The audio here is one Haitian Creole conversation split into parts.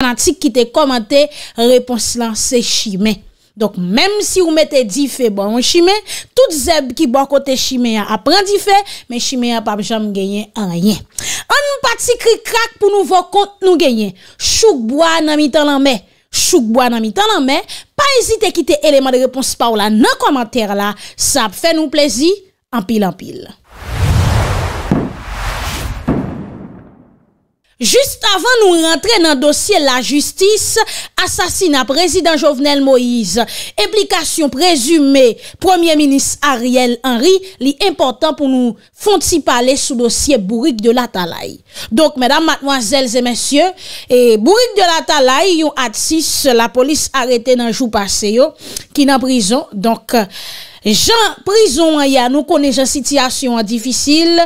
An atik ki te komante, repons lan se chimè. Donk mèm si ou mète di fe bon chimè, tout zeb ki bon kote chimè a apren di fe, men chimè a pap jam genyen anyen. An nou pati kri krak pou nou vò kont nou genyen. Chouk bwa nan mi tan lan mè. Chouk bwa nan mi tan lan mè. Pa ezite ki te eleman de repons pa ou la nan komante la. Sa ap fè nou plezi, an pil an pil. Just avan nou rentre nan dosye la justis, asasina prezident Jovenel Moïse, implikasyon prezume Premier Minist Ariel Henry, li important pou nou fonti pale sou dosye Bourik de la Talaye. Donk, mèdam, matmoazèlzè, mèsyè, Bourik de la Talaye yon atsis la polis arete nan jou paseyo, ki nan brison, donk, Jan, prizon wanyan nou kone jan sityasyon an difisil.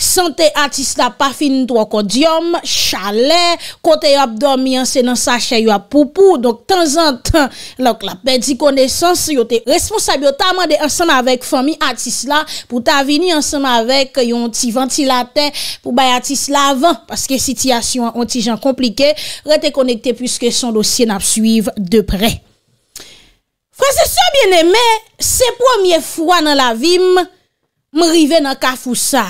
Sante atis la pa finn to akodyom, chale, kote yo ap dormi an senan sa chay yo ap popou. Donk tan zan tan, lak la pedi kone sans, yo te responsabyo ta mande ansan avek fami atis la pou ta vini ansan avek yon ti ventilate pou bay atis la avan. Paske sityasyon an ti jan komplike, rete konekte pwiske son dosyen ap suiv de prey. Fransese sou bien eme, se promye fwa nan la vim, m rive nan ka fousa.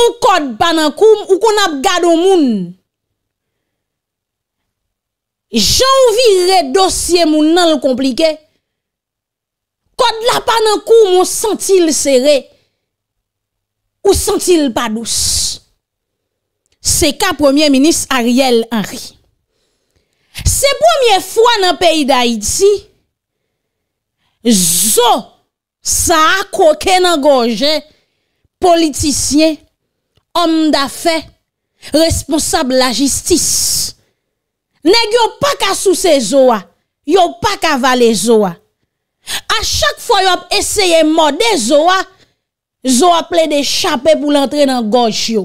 Ou kod panan koum, ou kon ap gado moun. Jou virre dosye moun nan l komplike. Kod la panan koum, ou sentil sere. Ou sentil pa dous. Se ka promye minis Ariel Henry. Se pwemye fwa nan peyi da iti, zo sa akwoke nan goje, politisyen, om da fe, responsable la jistis. Neg yo pa ka souse zo a, yo pa ka vale zo a. A chak fwa yo ap eseye mode zo a, zo a ple de chapè pou lantre nan goje yo.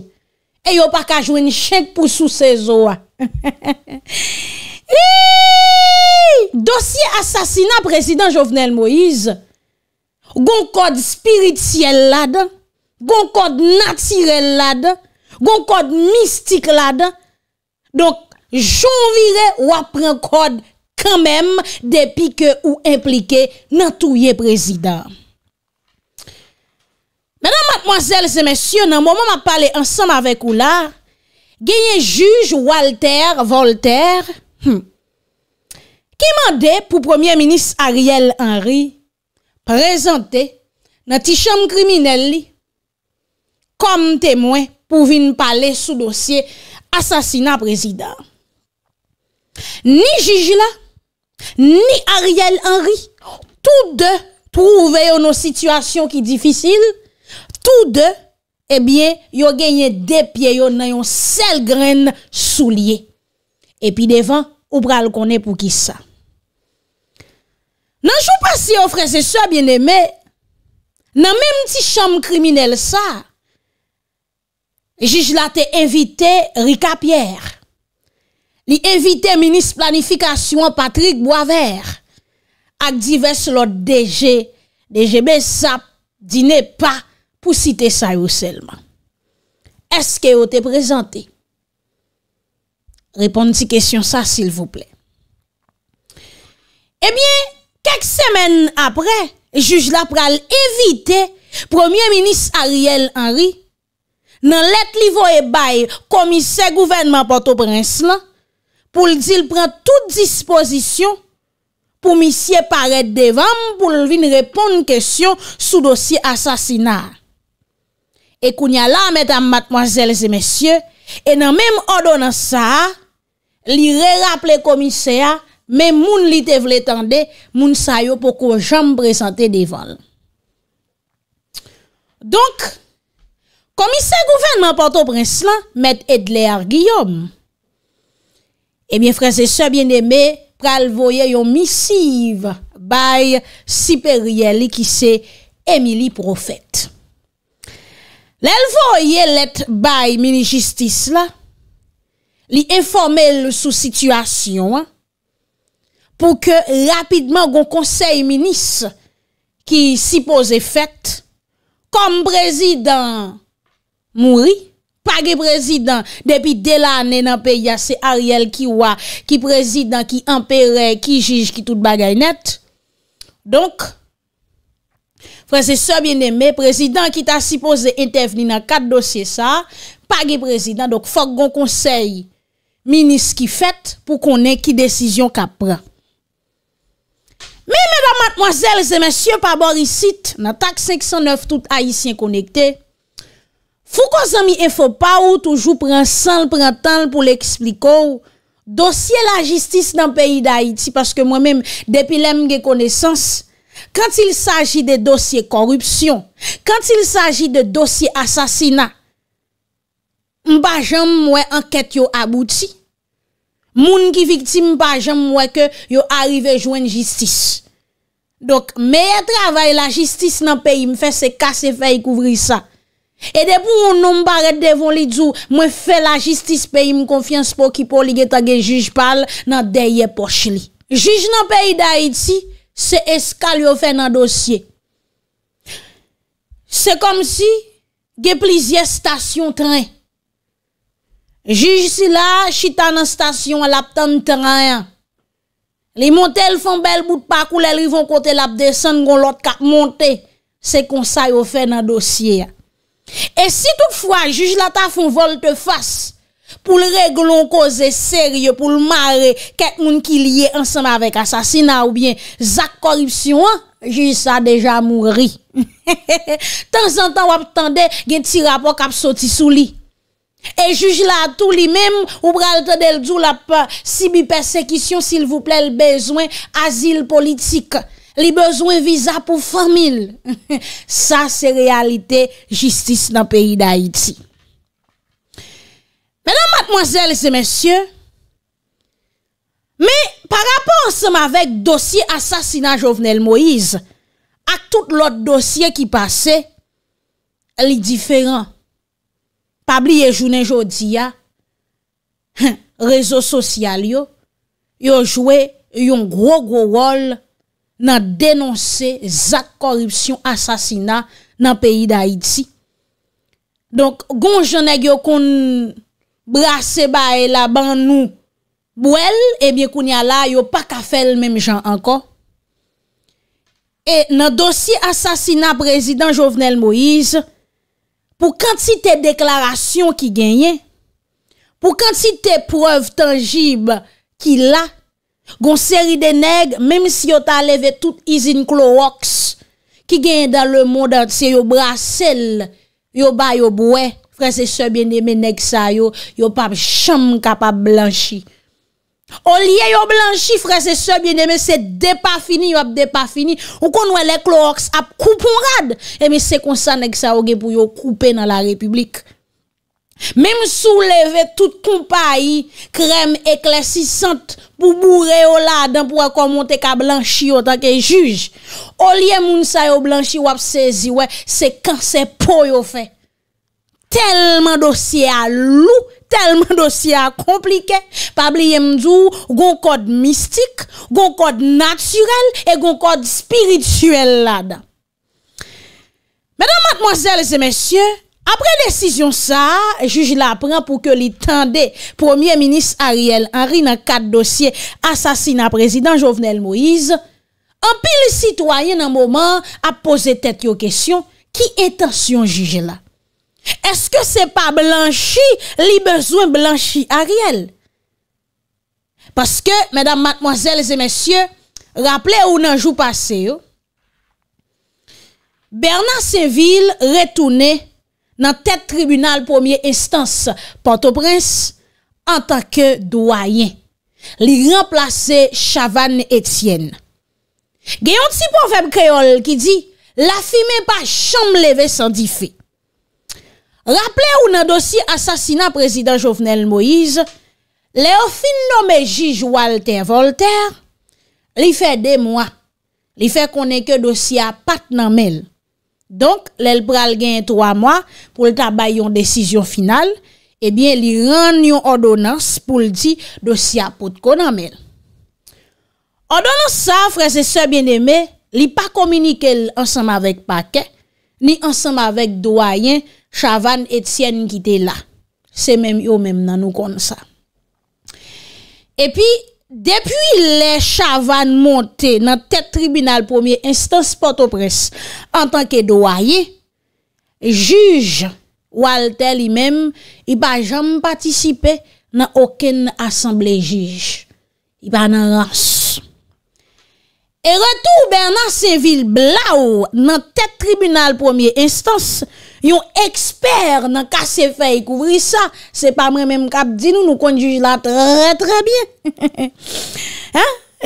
E yo pa ka jwen chek pou souse zo a. Dosye asasina prezident Jovenel Moïse Gon kode spirityel lade Gon kode natirel lade Gon kode mistik lade Donk, jounvire wapren kode Kanmem, depi ke ou implike Nan touye prezident Menan matmoazel se mensyon Nan mouman ma pale ansam avek ou la Genye juj Walter Voltaire Hmm. Ki mande pou premier minis Ariel Henry prezante nan ti chanm kriminelli kom temwen pou vin pale sou dosye asasina prezident. Ni Jijila, ni Ariel Henry, tou de trouve yo nou situasyon ki difisil, tou de, ebyen, yo genye depye yo nan yon sel gren sou liye. Epi devan, ou pral konen pou ki sa. Nan chou pasi ou oh fre se so bien eme, nan men mti chanm kriminel sa, jij la te evite Rika Pierre, li evite minis planifikasyon Patrick Boisvert, ak di ves lor DG, DG besap di ne pa pou site sa yo selman. Eske ou te prezante? Reponde ti kesyon sa, s'il vous plaît. Ebyen, eh kek semen apre, juj la pral evite, Premier Minis Ariel Henry, nan let li vo e bay, komise gouvernement Port-au-Prince la, pou l'dil pren tout disposition, pou misye paret devan, pou l'vin reponde kesyon sou dosi asasinar. E kou nyalan, metan matmoazel zemesye, e nan mem odonan sa a, li re-raple komise ya, men moun li te vle tende, moun sayo poko jom prezante de val. Donk, komise gouvenman pato prens la, met edle ar Giyom. E mye franse se bien de me, pral voye yon misiv, baye siperye li ki se, emili profet. Lel voye let baye mini jistis la, li informel sou situasyon an, pou ke rapidman goun konsey minis ki sipoze fet, kom prezidant mouri, pa ge prezidant depi dela anen anpeyase Ariel Kiwa, ki prezidant ki anpeyre, ki jige, ki tout bagay net. Donk, prezidant se bieneme, prezidant ki ta sipoze entevni nan kat dosye sa, pa ge prezidant, donk fok goun konsey, mi nis ki fet pou konen ki desisyon ka pran. Me, me da matmoazel, ze men syon pa bor isit, nan tak 509 tout Haitien konekte, fou kon zan mi enfo pa ou toujou pran sanl, pran tanl pou l'eksplikou, dosye la jistis nan peyi da Haiti, paske mwen men depi lem gen konesans, kant il saji de dosye korupsyon, kant il saji de dosye asasina, mba jom mwen anket yo abouti, Moun ki viktim pa jem mweke yo arrive joen jistis. Dok, meye travay la jistis nan peyi mfe se kase fey kouvri sa. E depou yon nom baret devon li djou, mwen fe la jistis peyi mkonfians po ki poli geta ge juj pal nan deye poch li. Juj nan peyi da iti, se eskal yo fe nan dosye. Se kom si ge plizye stasyon trey. Juj si la, chitan an stasyon, al ap tan tan ayan. Li monte el fon bel bout pa kou lel rivon kote l ap desen goun lot kap monte se konsay ou fe nan dosye a. E si toutfwa, juj la ta fon volte fase pou l reglon koze serye pou l mare ket moun ki liye ansanm avek asasina ou bien zak koripsyon, juj sa deja mouri. Tan zan tan wap tande gen ti rapo kap soti sou li. Et juge là, tout lui-même, ou pral del dou la sibi persécution, s'il vous plaît, le besoin asile politique. les besoin visa pour famille. Ça, c'est réalité justice dans le pays d'Haïti. Mesdames, mademoiselles et messieurs, mais par rapport ensemble avec dossier assassinat Jovenel Moïse, à tout l'autre dossier qui passait, est différent. pabli ye jounen jodi ya, rezo sosyal yo, yo jwe yon gro gro rol nan denonse zak korupsyon asasina nan peyi da Haiti. Donk, gon jonek yo kon brase bae la ban nou bwel, ebyen eh kon yala yo pa kafel menm jan anko. E nan dosi asasina prezident Jovenel Moïse, pou kant si te deklarasyon ki genyen, pou kant si te preuve tangib ki la, gon seri de neg, mem si yo ta leve tout izin klo roks, ki genyen dan le moun dante se yo brasel, yo ba yo boue, frese se biene menek sa yo, yo pap chanm kapap blanchi. O liye yo blanchi fre se sebyen eme se depa fini wap depa fini Ou kon wè le klo roks ap koupon rad Eme eh, se konsan ek sa oge pou yo koupe nan la republik Mem souleve tout koumpayi krem eklesisant pou bourre yo la Dan pou akomonte ka blanchi yo tanke juj O liye moun sa yo blanchi wap sezi wè se kan se po yo fe telman dosye a lou, telman dosye a komplike, pa bliye mdou, goun kod mistik, goun kod natyrel, e goun kod spirituel la dan. Mèdame, matmozèles et mèsyè, apre desisyon sa, juji la apren pou ke li tende Premier Ministre Ariel Henry nan kat dosye asasina Prezident Jovenel Moïse, an pi li sitwayen nan mouman a pose tet yo kesyon, ki etasyon juji la? Eske se pa blanchi li bezwen blanchi a riel? Paske, medan matmoazel e zemensye, raple ou nan jou pase yo, Bernard Seville retoune nan tèt tribunal pwomye instans pwanto prens an takke doayen. Li remplase Chavanne Etienne. Geyon ti pou an feb kreol ki di, la fi me pa chanm leve san di fe. Rappele ou nan dosi asasina prezident Jovenel Moïse, le ofin nome Jijou Alten Volter, li fe de mwa, li fe konen ke dosi a pat nan mel. Donk, lel pral gen 3 mwa pou l tabay yon desisyon final, e eh bien li ran yon odonans pou l di dosi a pot konan mel. Odonans sa, freze se bien eme, li pa komunike l ansam avek pa kek, Ni ansanm avek doayen Chavan et sien ki te la Se men yo men nan nou kon sa E pi Depi le chavan monte Nan tet tribunal premier Instans porto pres An tanke doayen Juge Walter li men I pa jam patisipe Nan oken asemble jige I pa nan ans Et retour Bernard Saint-Ville blaou nan tet tribunal premier instance, yon expert nan kase faye kouvri sa, se pa mwen mèm kap di nou nou konjouj la trè trè bie.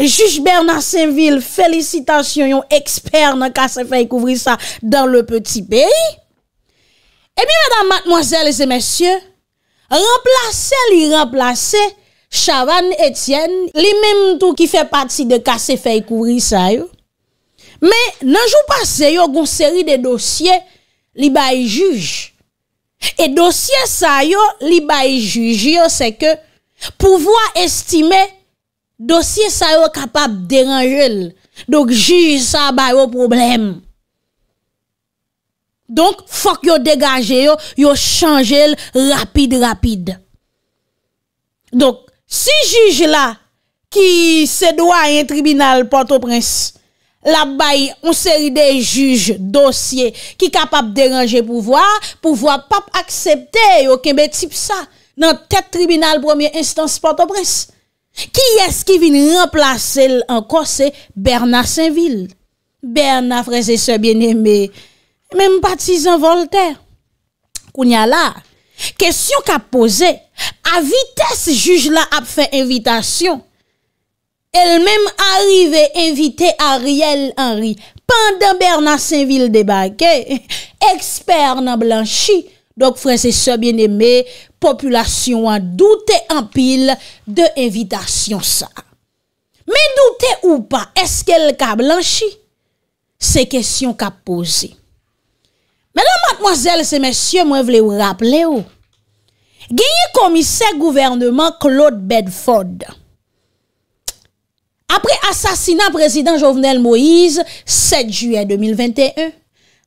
Juge Bernard Saint-Ville, felicitasyon yon expert nan kase faye kouvri sa dan le petit pays. Et eh bi madame, mademoiselles et messieurs, remplase li, remplase li, Chavan, Etienne, li menm tou ki fe pati de kase fe kouri sa yo. Men, nanjou pa se yo goun seri de dosye, li bayi juj. E dosye sa yo, li bayi juj yo se ke, pouvoa estime, dosye sa yo kapap deranjel. Dok juj sa bayi yo problem. Donk, fok yo degaje yo, yo chanjel rapide rapide. Donk, Si juj la ki se do a yon tribunal Port-au-Prince, la bay yon seri de juj dosye ki kapap deranje pou vwa, pou vwa pap aksepte yo kembe tip sa nan tet tribunal premier instance Port-au-Prince. Ki es ki vin remplase l an kosè Bernard Saint-Ville? Bernard Frésé, se bienemé, menm patizan Voltaire, kounya la, Kèsyon k ap pose, avites juj la ap fè invitation, el mèm arive invite Ariel Henry, pandan Bernard Saint-Ville débagè, eksper nan blanchi. Dok fransè se bien emè, populasyon an doutè an pil de invitation sa. Mè doutè ou pa, eske l k a blanchi, se kèsyon k ap pose? Mè nan matmozèl se mèsyè mwen vle ou rap lè ou. Gè yè komise gouvernement Claude Bedford. Apre asasina prezident Jovenel Moïse, 7 juè 2021,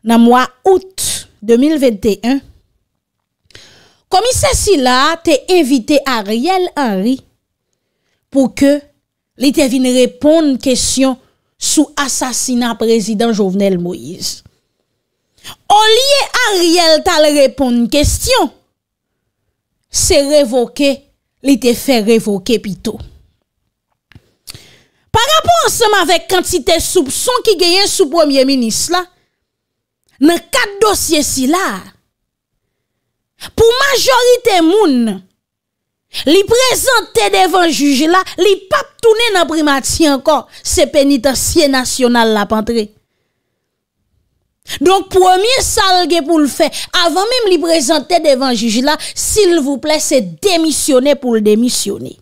nan mwa out 2021, komise si la te evite Ariel Henry pou ke li te vine repon n kèsyon sou asasina prezident Jovenel Moïse. O liye a riel tal repon n kestyon, se revoke li te fe revoke pito. Par rapport seman vek kantite soubson ki geyen sou premier minis la, nan kat dosye si la, pou majorite moun li prezante te devan juje la, li pap toune nan primati anko se penitansye nasyonal la pantre. Donk, premier salge pou l'fè, avan mèm li prezantè devan jiji la, s'il l'vou plè, sè demisyonè pou l'demisyonè.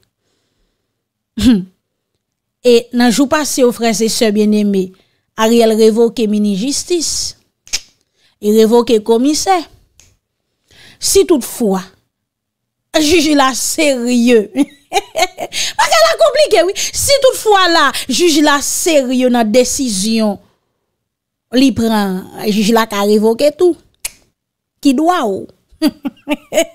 E nanjou pasè ou fransè sè bienèmè, Ariel revoke mini-jistis, e revoke komisè. Si toutfwa, jiji la sèrye, baka la komplike, si toutfwa la, jiji la sèrye nan desisyon, Li pren, jilak a revoke e, tout. Ki do a ou. E mèdame,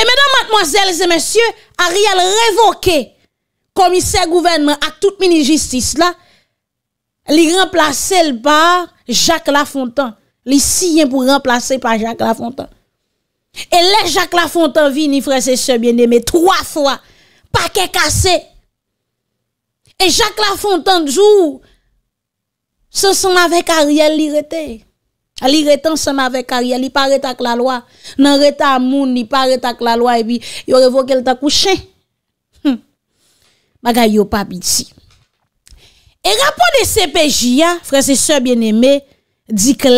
mèdame, mèdame, mèdame, a riyal revoke komise gouvernement a tout mini justice la, li remplase l bar Jacques Lafontan. Li siyen pou remplase pa Jacques Lafontan. E lè Jacques Lafontan vini fwese sebyenemè 3 fwa, pakè kasey. Et Jacques Lafontaine, jour, ce sont avec Ariel, il était. Il était ensemble avec Ariel, il paraît avec la loi. Non, reta moun, il paraît avec la loi, et puis, il révoqué le couché. Hum. Bagay yo pas ici. Et rapport de CPJ, frères et sœurs bien-aimés, dit que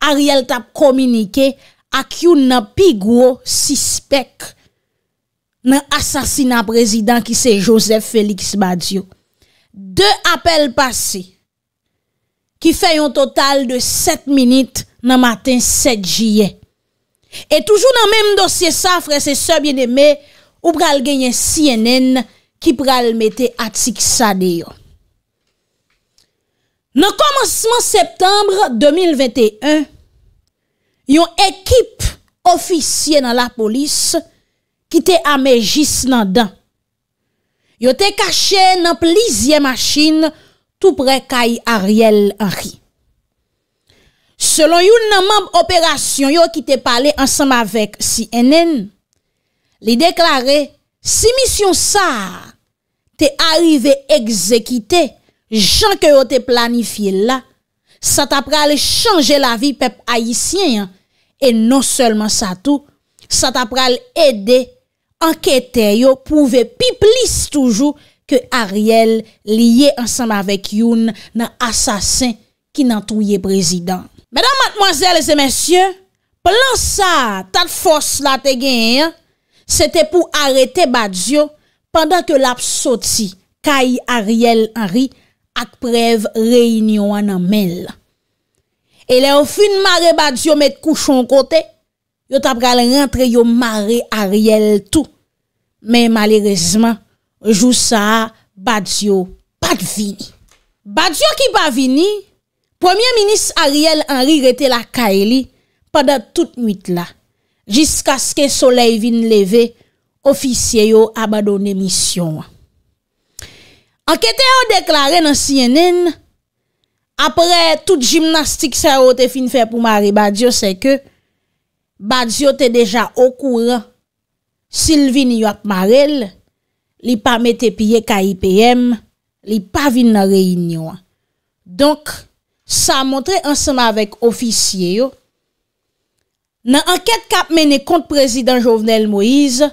Ariel t'a communiqué à qui n'a plus gros suspect nan asasinan prezidant ki se Joseph Félix Badiou. De apel pasi, ki fè yon total de 7 minit nan matin 7 jye. Et toujou nan mèm dosye safre se sebyen emè, ou pral genyen CNN ki pral mette atik sa diyo. Nan komanseman septembre 2021, yon ekip ofisye nan la polis, ki te ame jis nan dan. Yo te kache nan plizye masjin tou prek kay Ariel Henry. Selon yon nanmanb operasyon yo ki te pale ansam avèk CNN, li deklare, si misyon sa te arrive ekzekite, jan ke yo te planifi la, sa ta prale chanje la vi pep ayisyen, e non selman sa tou, sa ta prale ede anketè yo pouve pi plis toujou ke Ariel liye ansanm avèk youn nan asasen ki nan touye prezident. Mèdam matmoazèl e zè mèsyè, plan sa tat fòs la te gen yon, se te pou arete badzio pandan ke lap soti kay Ariel anri ak prev reynyon ananmel. E le ou fin mare badzio met kouchon kote, yo tap gale rentre yo mare Ariel tou Men malerezman, jou sa, Badiou pat vini. Badiou ki pa vini, Premier Ministre Ariel Henry rete la kaeli padat tout nwit la. Jiska ske solei vin leve, ofisye yo abadone misyon. Anketè yo deklare nan CNN, apre tout jimnastik sa yo te fin fè pou mari Badiou, se ke Badiou te deja okouran Silvini yo ak Marel, li pa mette piye ka IPM, li pa vin nan reynyon. Donk, sa a montre ansama vek ofisye yo, nan anket kap mene kont prezident Jovenel Moïse,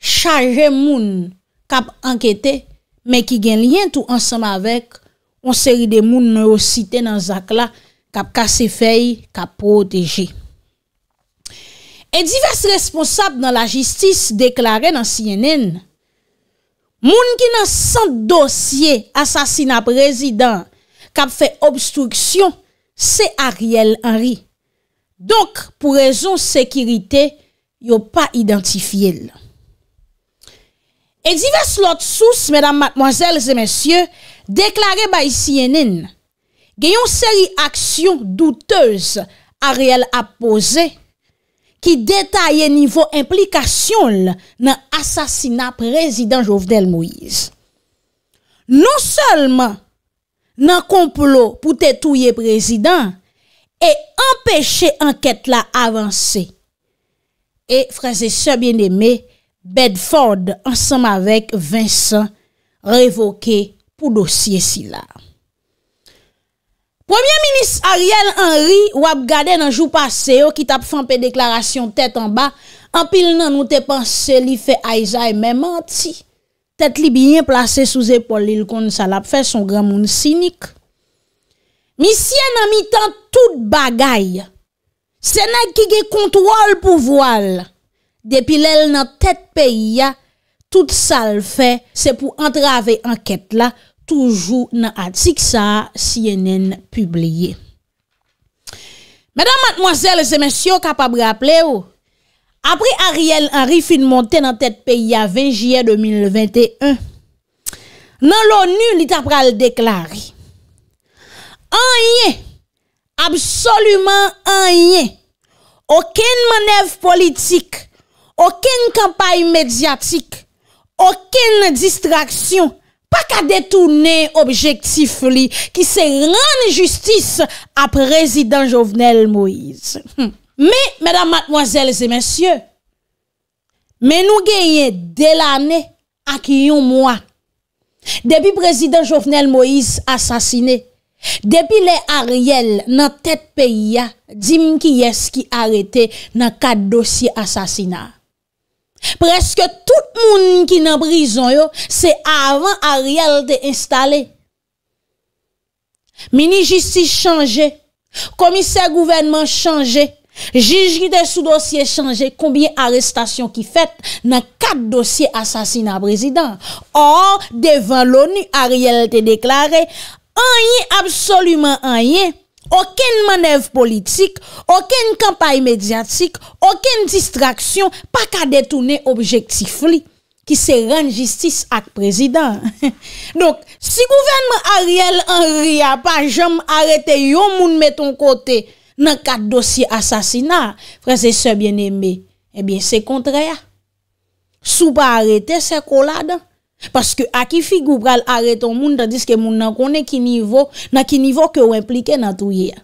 chaje moun kap anketè, men ki gen lyen tou ansama vek, konseri de moun mè yo site nan zak la, kap kase fey, kap proteje. Ediwese responsable nan la jistis deklare nan CNN, moun ki nan san dosye asasina prezident kap fe obstruksyon, se Ariel Henry. Donk, pou rezon sekirite, yo pa identifiye l. Ediwese lot sous, medan matmozels e mesye, deklare bay CNN, genyon seri aksyon doutez Ariel ap posey, ki detaye nivou implikasyon nan asasina prezident Jovdel Moïse. Non selman nan complot pou tetouye prezident e empèche anket la avansé. E fraze sebyen eme Bedford ansam avek Vincent revoke pou dosye si la. Premye minis Ariel Henry wap gade nan jou pase yo ki tap fanpe deklarasyon tet an ba, an pil nan nou te panse li fe aizay e me manti. Tet li binye plase sou zepol li l kon salap fe son gran moun sinik. Misye nan mi tan tout bagay, senak ki ge kontwal pou voal. Depi lel nan tet pe ya, tout sal fe se pou antrave anket la, Toujou nan atik sa si yenen publiye. Mèdam matmoazèl, zè mèsyon kapabre ap lè ou, apri Ariel Henry fin montè nan tèt peyi ya 20 jè 2021, nan l'ONU li tap pral deklare, an yè, absolúmen an yè, okèn manèv politik, okèn kampay medyatik, okèn distraksyon, Pa ka detounen objektif li ki se rane justis ap prezident Jovenel Moïse. Me, medan matmoazel se mensyo, me nou geye delane ak yon mwa. Depi prezident Jovenel Moïse asasine, depi le ariel nan tet peyi ya, dim ki yes ki arete nan kat dosye asasina. Preske tout moun ki nan brison yo, se avan a riyal te installe. Mini justice chanje, komiser gouvenman chanje, jiji de sou dosye chanje, kombien arrestasyon ki fet, nan kat dosye asasina prezident. Or, devan l'ONU a riyal te deklare, anye, absolumen anye, Aken manev politik, aken kampay medyatik, aken distraksyon, pa ka detounen objektif li. Ki se ren jistis ak prezident. Donk, si gouvenmen Ariel Henry a pa jom arete yo moun meton kote nan kat dosi asasina, fran se se eh bien eme, ebyen se kontre ya. Sou pa arete se kolade a. Paske akifik ou pral areton moun ta diske moun nan kone ki nivou, nan ki nivou ke ou implike nan touye ya.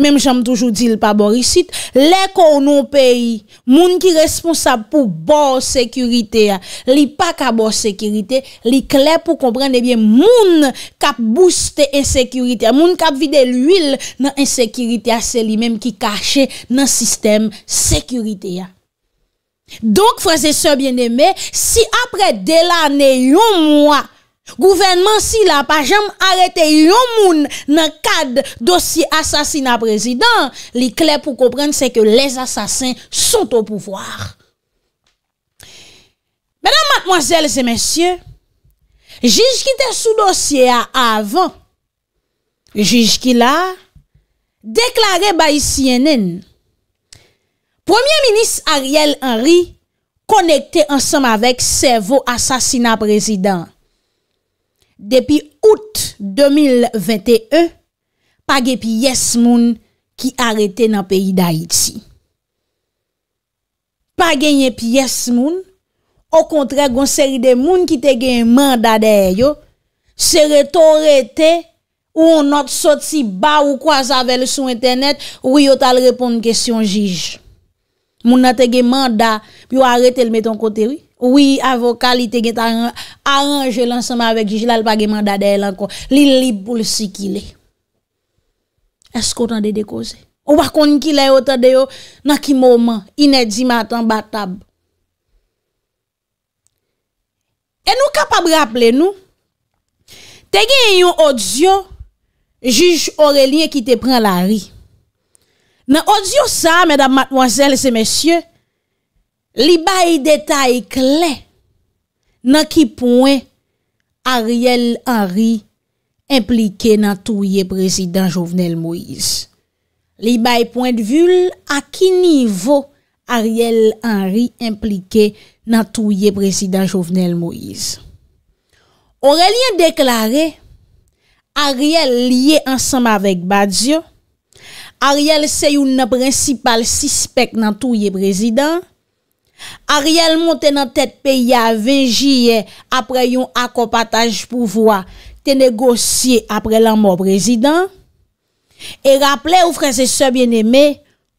Mem jame toujou dil pa borisit, le konon bon peyi, moun ki responsab pou bor sekurite ya, li pa ka bor sekurite, li kle pou komprende bien moun kap booste en sekurite ya, moun kap vide l'uil nan en sekurite ya, se li mem ki kache nan sistem sekurite ya. Donk fwese se bien eme, si apre de la ne yon mwa, gouvenman si la pa jem arete yon moun nan kad dosi asasina prezident, li kle pou kopren se ke les asasin son to pouvoar. Mwenan matmoazel se mensyen, jij ki te sou dosye a avan, jij ki la deklare ba isi enen, Premier Minis Ariel Henry konekte ansam avek servo asasina prezident. Depi out 2021, pa genye pi yes moun ki arete nan peyi da iti. Pa genye pi yes moun, o kontre goun seri de moun ki te genye manda de yo, seri to rete ou anot soti ba ou kwa zavele sou internet ou yot al repon kestyon jij. Moun nan tege manda pi ou arete l meton kote wè? Ou wè avokali tege t'arange l ansama avèk Jijilal pa ge manda de l ankon li li pou l si ki lè? Eskou tan de dekose? Ou wakon ki lè ou tan de yo nan ki mouman? Inè di matan batab? E nou kapab rapple nou? Tegè yon odzio Jij Orélie ki te pran la rè? Nan odyo sa, medan matwansel se mesye, li bay detay kle nan ki poen Ariel Henry implike nan touye prezident Jovenel Moïse. Li bay poen di vul a ki nivou Ariel Henry implike nan touye prezident Jovenel Moïse. Orèlien deklare, Ariel liye ansam avèk badyo, Ariel se yon nan prinsipal sispek nan touye prezident. Ariel monten nan tet peya vejiye apre yon akopataj pouvoa te negosye apre lanman prezident. E rapple ou franse se bieneme,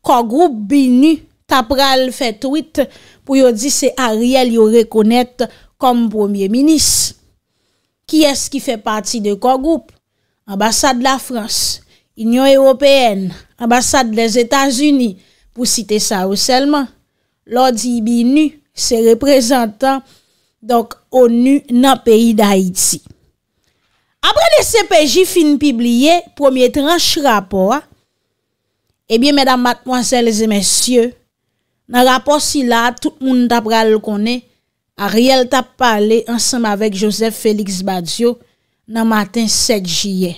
kogroub binu tapral fetwit pou yo di se Ariel yo rekounet kom premier minis. Ki es ki fe pati de kogroub? Ambasade la Frans. Union Européenne, ambassade des Etats-Unis, pou cite sa ou selman, lodi ibi nu se reprezentan donk ONU nan peyi da Haiti. Apre de se peji fin pibliye, pwemye tranche rapor, ebyen eh mèdam matponseles e mèsyè, nan rapor si la, tout moun tap pral konè, a riel tap pale ansenm avèk Joseph Félix Badiou nan matin 7 jiyè.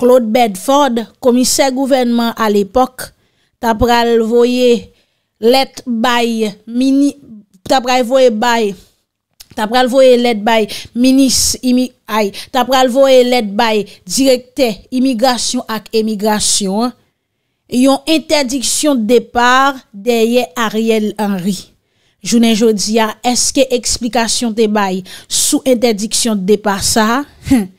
Claude Bedford, komiser gouvenman al epok, tap pral voye let bay, tap pral voye bay, tap pral voye let bay, minis imig... tap pral voye let bay, direkte imigrasyon ak emigrasyon, yon interdiksyon de depar deye Ariel Henry. Jounen jodi ya, eske eksplikasyon de bay, sou interdiksyon de depar sa, henn,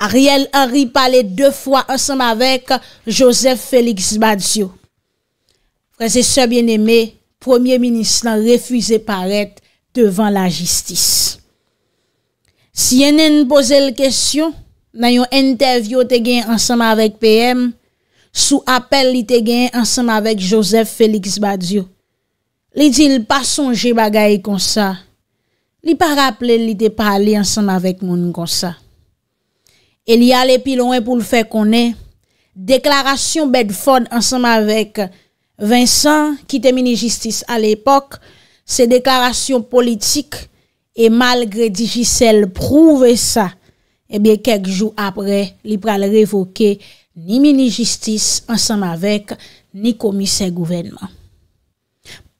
Ariel Henry pale de fwa ansanm avek Joseph Félix Badiou. Prese se bien eme, Premier Ministre nan refüze paret devan la jistis. Si yenen pose l kèsyon nan yon entevyo te gen ansanm avek PM, sou apel li te gen ansanm avek Joseph Félix Badiou. Li di l pa sonje bagaye konsa, li pa rapple li te pale ansanm avek moun konsa. El y a le pilon e pou l'fe konen, deklarasyon bedfod ansanm avek Vincent, ki te mini-justis al epok, se deklarasyon politik, e malgre di jisel prouve sa, e bie kek jou apre, li pral revoke ni mini-justis ansanm avek, ni komise gouvenman.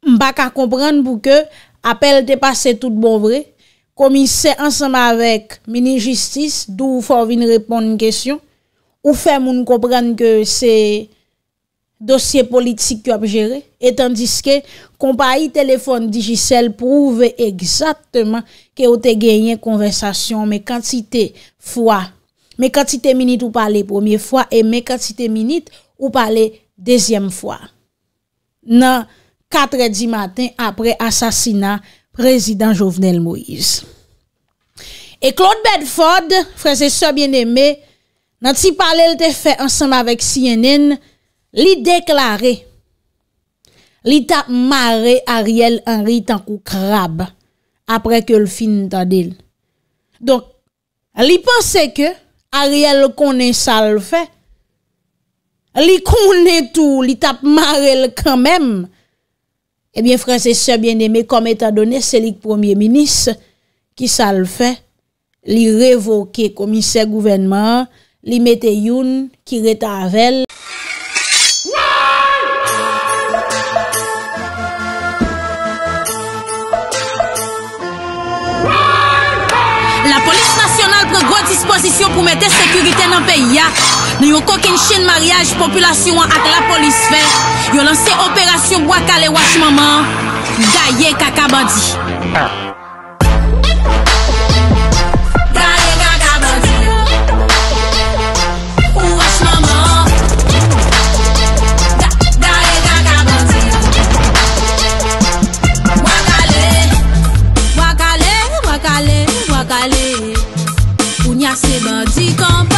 Mba ka kompran pou ke apel te pase tout bon vre, komise ansama vek mini-justis, d'ou fò vin repon n'kesyon, ou fè moun kopran ke se dosye politik ki wap jere, etan diske kompa yi telefon dijisel prouve egzatman ke ou te genyen konversasyon me kantite fwa, me kantite minit ou pale premier fwa e me kantite minit ou pale dezyem fwa. Nan, katredi maten apre asasina fwa, Rezidant Jovenel Moïse. E Claude Bedford, frères et sœurs bien-aimés, nan ti pale l'te fè ensembe avèk Sienin, li deklare, li tap mare Ariel Henry tankou krab, apre ke l fin ta dil. Donk, li pense ke Ariel konen sa l fè, li konen tou, li tap mare l kèmèm, Ebyen eh franse sebyen eme kom etadone selik premier minis ki sal fe li revoke komise gouvenman li mete youn ki reta avel. La polis nasyonal pre gwa disposisyon pou mete sekurite nan pe ya. Nou yon koken chen maryaj populasyon ak la polis fè. Yon lanse operasyon wakale wakale. Gaye kaka bandi. Gaye kaka bandi. Wakale. Gaye kaka bandi. Wakale. Wakale, wakale, wakale. Ou nyase bandi kompo.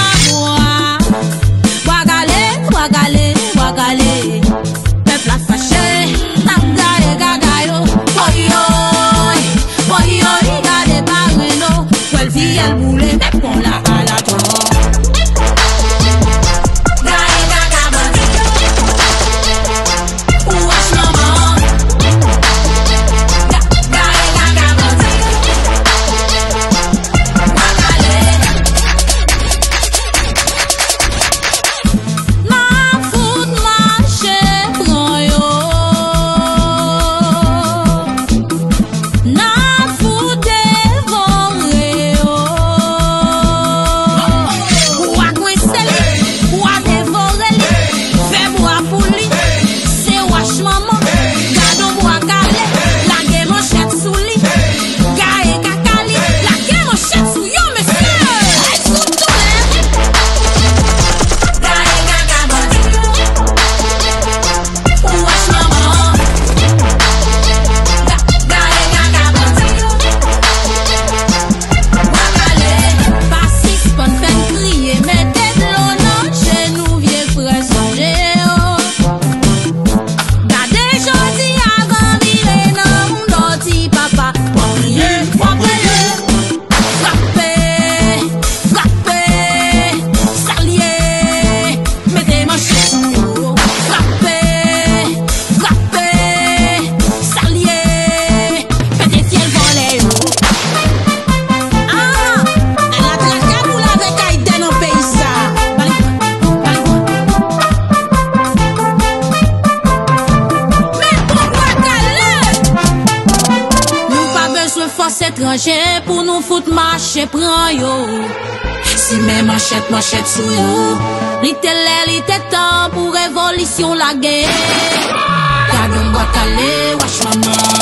Si men man chet man chet sou Li te lè, li te tan, pou revolisyon la gen Kade mwa kale, wach man nan